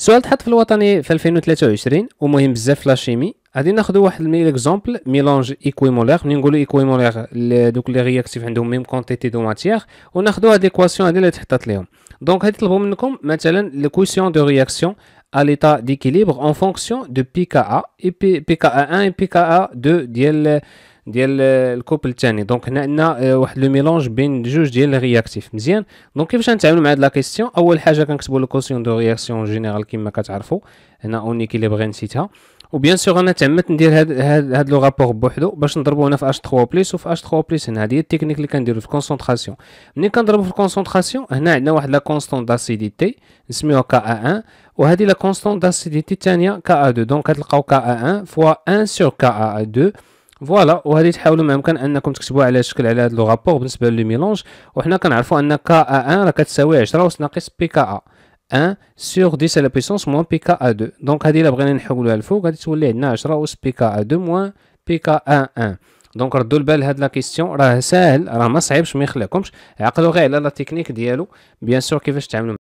سؤال تحط في الوطني في 2023 ومهم بزاف في لاشيمي غادي ناخذ واحد ليكزومبل ميلونج ايكويمولير ملي نقولوا ايكويمولير دوك لي رياكتيف عندهم ميم كونتيتي دو ماتيير وناخذوا هاد ليكواسيون هادي اللي تحطات ليهم دونك غادي يطلبوا منكم مثلا ليكويسيون دو رياكسيون à l'état d'équilibre en fonction de pKa et pKa1 et pKa2 ديال ديال الكوبل الثاني دونك هنا عندنا آه، واحد لو ميلونج بين جوج ديال الرياكتيف مزيان دونك كيفاش غنتعاملو مع هاد لا كيسيون اول حاجه كنكتبوا لو كوسيون دو رياكسيون جينيرال كما كتعرفوا هنا اون ايكيليبغ نسيتها وبيان سور انا تعمدت ندير هاد هاد, هاد لو رابور بوحدو باش نضربو هنا في اش 3 بليس وفي اش 3 بليس هنا هادي هي التكنيك اللي كنديرو في كونسونطراسيون ملي كنضربو في كونسونطراسيون هنا عندنا واحد لا كونستون داسيديتي نسميوها كا ان وهادي لا كونستون داسيديتي الثانيه كا 2 دونك كتلقاو كا 1 فوا 1 سور كا 2 فوالا وهذه تحاولوا ما يمكن انكم تكتبوا على شكل على هذا لو رابور بالنسبه لو ميلونج وحنا كنعرفوا ان كا ا 1 راه كتساوي 10 اس ناقص بي كا ا 1 سور 10 على لا بويسونس موان بي كا ا 2 دونك هذه الا بغينا نحولوها للفوق غادي تولي عندنا 10 اس بي كا ا 2 موان بي كا ا 1 دونك ردوا البال هاد لا كيسيون راه ساهل راه ما صعيبش ما يخلعكمش عقلوا غير على لا تكنيك ديالو بيان سور كيفاش تعملوا